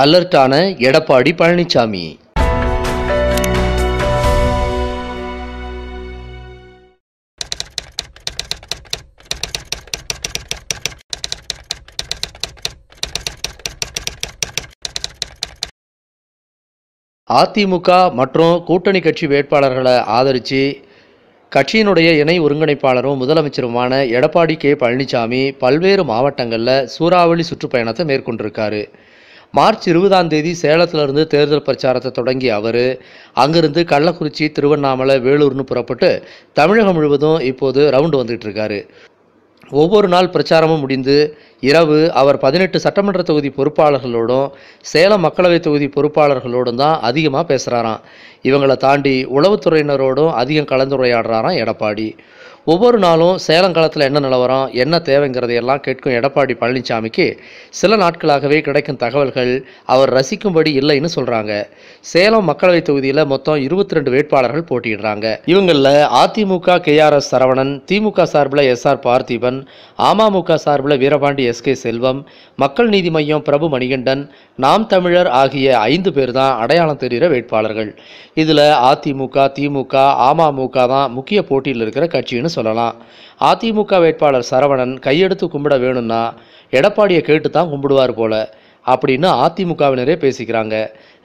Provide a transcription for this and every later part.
அலர்ட்டான எடப்பாடி பழனிசாமி அதிமுக மற்றும் கூட்டணி கட்சி வேட்பாளர்களை ஆதரித்து கட்சியினுடைய இணை ஒருங்கிணைப்பாளரும் முதலமைச்சருமான எடப்பாடி கே பழனிசாமி பல்வேறு மாவட்டங்களில் சூறாவளி சுற்றுப்பயணத்தை மேற்கொண்டிருக்காரு மார்ச் இருபதாம் தேதி சேலத்திலிருந்து தேர்தல் பிரச்சாரத்தை தொடங்கிய அவர் அங்கிருந்து கள்ளக்குறிச்சி திருவண்ணாமலை வேலூர்னு புறப்பட்டு தமிழகம் முழுவதும் இப்போது ரவுண்டு வந்துட்டு இருக்காரு ஒவ்வொரு நாள் பிரச்சாரமும் முடிந்து இரவு அவர் பதினெட்டு சட்டமன்ற தொகுதி பொறுப்பாளர்களோடும் சேலம் மக்களவை தொகுதி பொறுப்பாளர்களோடும் தான் அதிகமாக பேசுகிறாராம் இவங்களை தாண்டி உளவுத்துறையினரோடும் அதிகம் கலந்துரையாடுறாராம் எடப்பாடி ஒவ்வொரு நாளும் சேலம் காலத்தில் என்ன நிலவரம் என்ன எல்லாம் கேட்கும் எடப்பாடி பழனிசாமிக்கு சில நாட்களாகவே கிடைக்கும் தகவல்கள் அவர் ரசிக்கும்படி இல்லைன்னு சொல்கிறாங்க சேலம் மக்களவை தொகுதியில் மொத்தம் இருபத்தி ரெண்டு வேட்பாளர்கள் போட்டியிடுறாங்க இவங்களில் அதிமுக கேஆர்எஸ் சரவணன் திமுக சார்பில் எஸ்ஆர் பார்த்திபன் அமமுக சார்பில் வீரபாண்டி எஸ் கே செல்வம் மக்கள் நீதி மையம் பிரபு மணிகண்டன் நாம் தமிழர் ஆகிய ஐந்து பேர் தான் அடையாளம் தெரிகிற வேட்பாளர்கள் இதில் அதிமுக திமுக அமமுக தான் முக்கிய போட்டியில் இருக்கிற கட்சின்னு சொல்லலாம் அதிமுக வேட்பாளர் சரவணன் கையெடுத்து கும்பிட வேணும்னா எடப்பாடியை கேட்டு தான் கும்பிடுவார் போல் அப்படின்னு அதிமுகவினரே பேசிக்கிறாங்க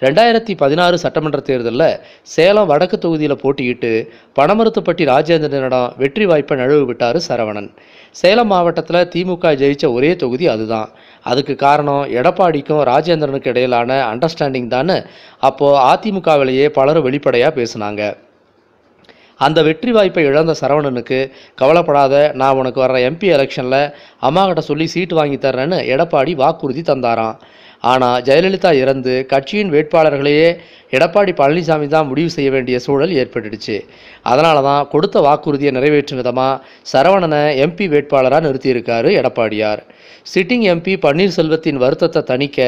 ரெண்டாயிரத்தி பதினாறு சட்டமன்ற தேர்தலில் சேலம் வடக்கு தொகுதியில் போட்டியிட்டு பணமருத்துப்பட்டி ராஜேந்திரனிடம் வெற்றி வாய்ப்பை நழுவு விட்டார் சரவணன் சேலம் மாவட்டத்தில் திமுக ஜெயித்த ஒரே தொகுதி அதுதான் அதுக்கு காரணம் எடப்பாடிக்கும் ராஜேந்திரனுக்கு இடையிலான அண்டர்ஸ்டாண்டிங் தான் அப்போது அதிமுகவிலேயே பலரும் வெளிப்படையாக பேசினாங்க அந்த வெற்றி வாய்ப்பை இழந்த சரவணனுக்கு கவலைப்படாத நான் உனக்கு வர்ற எம்பி எலெக்ஷனில் அம்மாகிட்ட சொல்லி சீட்டு வாங்கி தர்றேன்னு எடப்பாடி வாக்குறுதி தந்தாராம் ஆனால் ஜெயலலிதா இறந்து கட்சியின் வேட்பாளர்களையே எடப்பாடி பழனிசாமி தான் முடிவு செய்ய வேண்டிய சூழல் ஏற்பட்டுடுச்சு அதனால தான் கொடுத்த வாக்குறுதியை நிறைவேற்றும் விதமாக சரவணனை எம்பி வேட்பாளராக நிறுத்தியிருக்காரு எடப்பாடியார் சிட்டிங் எம்பி பன்னீர்செல்வத்தின் வருத்தத்தை தணிக்க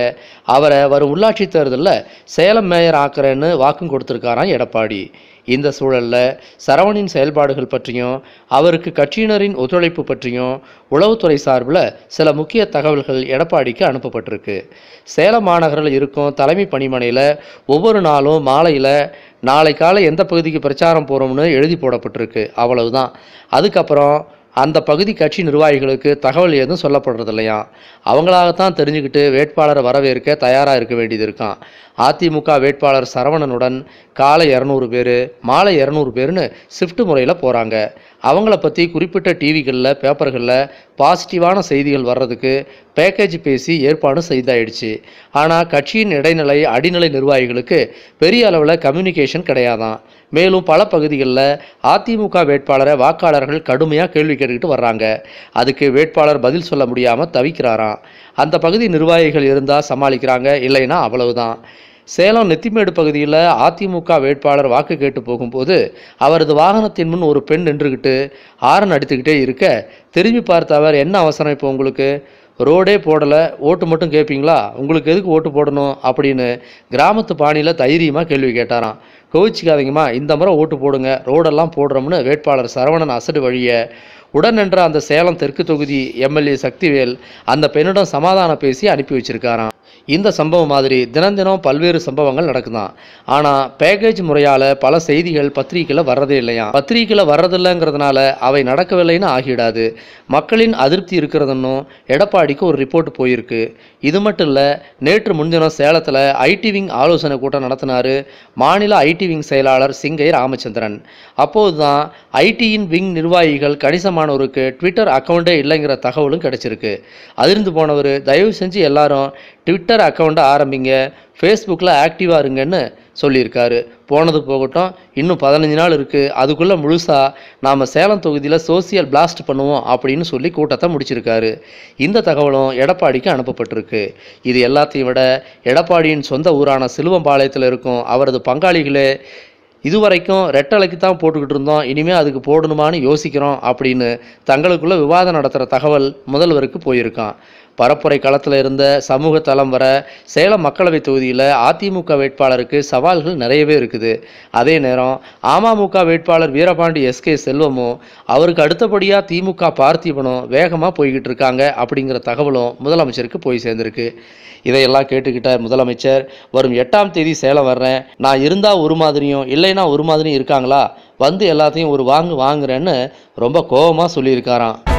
அவரை வரும் உள்ளாட்சி தேர்தலில் சேலம் மேயர் ஆக்குறேன்னு வாக்கு கொடுத்துருக்காராம் எடப்பாடி இந்த சூழலில் சரவணின் செயல்பாடுகள் பற்றியும் அவருக்கு கட்சியினரின் ஒத்துழைப்பு பற்றியும் உளவுத்துறை சார்பில் சில முக்கிய தகவல்கள் எடப்பாடிக்கு அனுப்பப்பட்டிருக்கு சேலம் மாநகரில் இருக்கும் தலைமை பணிமனையில் ஒவ்வொரு நாளும் மாலையில் நாளை காலை எந்த பகுதிக்கு பிரச்சாரம் போகிறோம்னு எழுதி போடப்பட்டிருக்கு அவ்வளவுதான் அதுக்கப்புறம் அந்த பகுதி கட்சி நிர்வாகிகளுக்கு தகவல் எதுவும் சொல்லப்படுறது இல்லையா அவங்களாகத்தான் தெரிஞ்சுக்கிட்டு வேட்பாளரை வரவேற்க தயாராக இருக்க வேண்டியது இருக்கான் அதிமுக வேட்பாளர் சரவணனுடன் காலை இரநூறு பேர் மாலை இரநூறு பேர்னு ஷிஃப்ட் முறையில் போகிறாங்க அவங்கள பற்றி குறிப்பிட்ட டிவிகளில் பேப்பர்களில் பாசிட்டிவான செய்திகள் வர்றதுக்கு பேக்கேஜ் பேசி ஏற்பாடு செய்தாயிடுச்சு ஆனால் கட்சியின் இடைநிலை அடிநிலை நிர்வாகிகளுக்கு பெரிய அளவில் கம்யூனிகேஷன் கிடையாதான் மேலும் பல பகுதிகளில் அதிமுக வேட்பாளரை வாக்காளர்கள் கடுமையாக கேள்வி கேட்டுக்கிட்டு வர்றாங்க அதுக்கு வேட்பாளர் பதில் சொல்ல முடியாமல் தவிக்கிறாராம் அந்த பகுதி நிர்வாகிகள் இருந்தால் சமாளிக்கிறாங்க இல்லைன்னா அவ்வளவுதான் சேலம் நெத்திமேடு பகுதியில் அதிமுக வேட்பாளர் வாக்கு கேட்டு போகும்போது அவரது வாகனத்தின் முன் ஒரு பெண் நின்றுக்கிட்டு ஆரன் அடித்துக்கிட்டே இருக்க திரும்பி பார்த்த அவர் என்ன அவசரம் இப்போ உங்களுக்கு ரோடே போடலை ஓட்டு மட்டும் கேட்பீங்களா உங்களுக்கு எதுக்கு ஓட்டு போடணும் அப்படின்னு கிராமத்து பாணியில் தைரியமாக கேள்வி கேட்டாராம் கோவிச்சிக்காதீங்கம்மா இந்த முறை ஓட்டு போடுங்க ரோடெல்லாம் போடுறோம்னு வேட்பாளர் சரவணன் அசடு வழியை உடன் அந்த சேலம் தெற்கு தொகுதி எம்எல்ஏ சக்திவேல் அந்த பெண்ணிடம் சமாதானம் பேசி அனுப்பி வச்சிருக்காராம் இந்த சம்பவம் மாதிரி தினம் தினம் பல்வேறு சம்பவங்கள் நடக்குதான் ஆனால் பேக்கேஜ் முறையால் பல செய்திகள் பத்திரிகையில் வர்றதே இல்லையா பத்திரிகையில் வர்றதில்லைங்கிறதுனால அவை நடக்கவில்லைன்னு ஆகிடாது மக்களின் அதிருப்தி இருக்கிறதுன்னும் எடப்பாடிக்கு ஒரு ரிப்போர்ட் போயிருக்கு இது மட்டும் இல்லை நேற்று முன்தினம் சேலத்தில் ஐடி விங் ஆலோசனை கூட்டம் நடத்தினார் மாநில ஐடி விங் செயலாளர் சிங்கை ராமச்சந்திரன் அப்போது தான் ஐடியின் விங் நிர்வாகிகள் கணிசமானவருக்கு ட்விட்டர் அக்கௌண்ட்டே இல்லைங்கிற தகவலும் கிடைச்சிருக்கு அதிர்ந்து போனவர் தயவு செஞ்சு எல்லாரும் ட்விட்டர் அக்கௌண்ட்டை ஆரம்பிங்க ஃபேஸ்புக்கில் ஆக்டிவாக இருங்கன்னு சொல்லியிருக்காரு போனது போகட்டும் இன்னும் பதினஞ்சு நாள் இருக்குது அதுக்குள்ளே முழுசாக நாம் சேலம் தொகுதியில் சோசியல் பிளாஸ்ட் பண்ணுவோம் அப்படின்னு சொல்லி கூட்டத்தை முடிச்சிருக்காரு இந்த தகவலும் எடப்பாடிக்கு அனுப்பப்பட்டிருக்கு இது எல்லாத்தையும் விட எடப்பாடியின் சொந்த ஊரான சிலுவம்பாளையத்தில் இருக்கும் அவரது பங்காளிகளே இதுவரைக்கும் ரெட்டலைக்கு தான் போட்டுக்கிட்டு இருந்தோம் இனிமேல் அதுக்கு போடணுமான்னு யோசிக்கிறோம் அப்படின்னு தங்களுக்குள்ளே விவாதம் நடத்துகிற தகவல் முதல்வருக்கு போயிருக்கான் பரப்புரை களத்தில் இருந்த சமூக தளம் வர சேலம் மக்களவை தொகுதியில் அதிமுக வேட்பாளருக்கு சவால்கள் நிறையவே இருக்குது அதே நேரம் அமமுக வேட்பாளர் வீரபாண்டி எஸ்கே செல்வமும் அவருக்கு அடுத்தபடியாக திமுக பார்த்திபனும் வேகமாக போய்கிட்டு இருக்காங்க அப்படிங்கிற தகவலும் முதலமைச்சருக்கு போய் சேர்ந்திருக்கு இதையெல்லாம் கேட்டுக்கிட்ட முதலமைச்சர் வரும் எட்டாம் தேதி சேலம் வர்றேன் நான் இருந்தால் ஒரு மாதிரியும் இல்லைன்னா ஒரு மாதிரியும் இருக்காங்களா வந்து எல்லாத்தையும் ஒரு வாங்கு வாங்குறேன்னு ரொம்ப கோபமாக சொல்லியிருக்காராம்